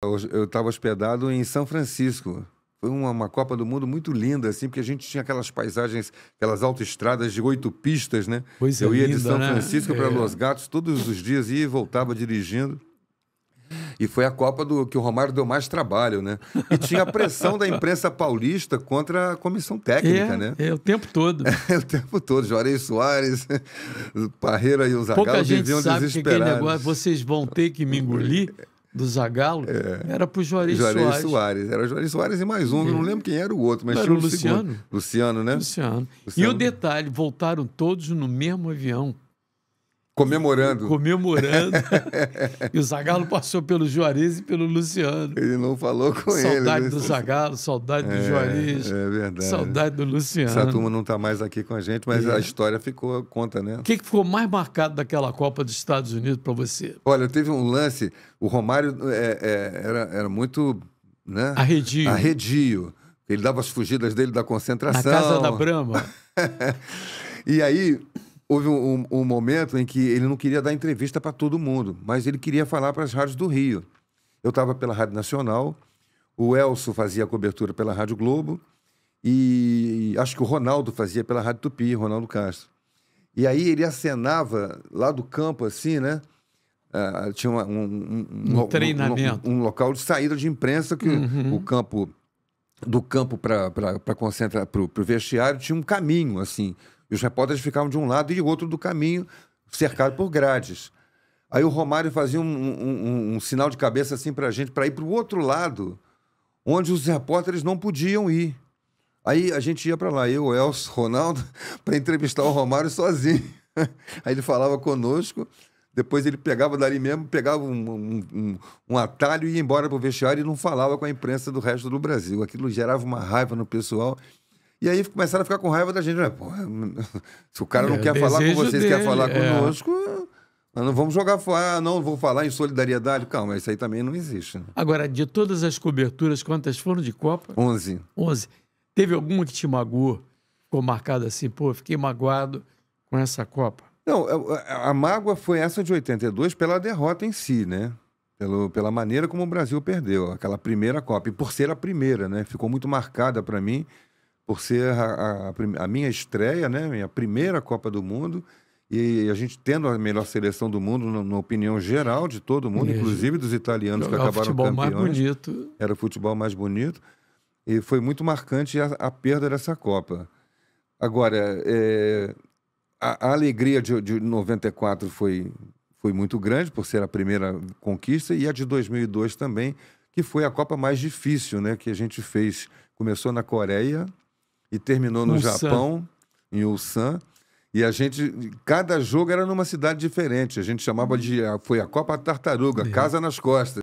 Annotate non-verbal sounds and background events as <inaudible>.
Eu estava hospedado em São Francisco. Foi uma, uma, Copa do Mundo muito linda, assim, porque a gente tinha aquelas paisagens, aquelas autoestradas de oito pistas, né? Pois Eu é, ia linda, de São né? Francisco é. para Los Gatos todos os dias, ia e voltava dirigindo. E foi a Copa do que o Romário deu mais trabalho, né? E tinha a pressão da imprensa paulista contra a comissão técnica, é, né? É, o tempo todo. <laughs> É, o tempo todo. Jorei Soares, Parreira e o Zagallo Pouca gente sabe Que aquele negócio, vocês vão ter que me engolir do Zagalo é. era pro Juarez, Juarez Soares. Soares. Era Juarez Soares e mais um, é. eu não lembro quem era o outro, mas tinha era o Luciano. Segundo. Luciano, né? Luciano. Luciano. E o detalhe, voltaram todos no mesmo avião. Comemorando. Comemorando. <laughs> e o Zagallo passou pelo Juarez e pelo Luciano. Ele não falou com saudade ele. Saudade né? do Zagallo, saudade do é, Juarez. É verdade. Saudade do Luciano. Essa turma não está mais aqui com a gente, mas é. a história ficou, conta, né? O que, que ficou mais marcado daquela Copa dos Estados Unidos para você? Olha, teve um lance, o Romário é, é, era, era muito... Né? Arredio. Arredio. Ele dava as fugidas dele da concentração. Na casa da Brama. <laughs> e aí houve um, um, momento em que ele não queria dar entrevista para todo mundo, mas ele queria falar para as rádios do Rio. Eu estava pela Rádio Nacional, o Elso fazia a cobertura pela Rádio Globo e acho que o Ronaldo fazia pela Rádio Tupi, Ronaldo Castro. E aí ele acenava lá do campo, assim, né? Ah, tinha uma, um, um, um, um, treinamento. Um, local de saída de imprensa que uhum. o campo do campo para concentrar para o vestiário tinha um caminho assim e os repórteres ficavam de um lado e outro do caminho cercado por grades aí o Romário fazia um, um, um sinal de cabeça assim para a gente para ir para o outro lado onde os repórteres não podiam ir aí a gente ia para lá eu o Elcio Ronaldo <laughs> para entrevistar o Romário sozinho <laughs> aí ele falava conosco depois ele pegava dali mesmo, pegava um, um, um atalho e ia embora para o vestiário e não falava com a imprensa do resto do Brasil. Aquilo gerava uma raiva no pessoal. E aí começaram a ficar com raiva da gente. Né? Pô, <laughs> se o cara não é, quer falar com vocês, dele, quer falar é. conosco, nós não vamos jogar fora. Ah, não, vou falar em solidariedade. Calma, isso aí também não existe. Né? Agora, de todas as coberturas, quantas foram de Copa? Onze. Onze. Teve alguma que te magoou? Ficou marcado assim, pô, fiquei magoado com essa Copa? Não, é, é, a, mágoa foi essa de 82 pela derrota em si, né? Pelo, pela maneira como o Brasil perdeu aquela primeira Copa. E por ser a primeira, né? Ficou muito marcada para mim, por ser a, a, a, minha estreia, né? Minha primeira Copa do Mundo. E a gente tendo a melhor seleção do mundo, na, opinião geral de todo mundo, Isso. inclusive dos italianos Jogar que acabaram Era o futebol Mais bonito. Era o futebol mais bonito. E foi muito marcante a, a perda dessa Copa. Agora, é, a, a alegria de, de 94 foi, foi muito grande, por ser a primeira conquista, e a de 2002 também, que foi a Copa mais difícil né, que a gente fez. Começou na Coreia e terminou no Ulsan. Japão, em Ulsan. E a gente, cada jogo era numa cidade diferente. A gente chamava uhum. de. Foi a Copa Tartaruga, é. Casa nas Costas.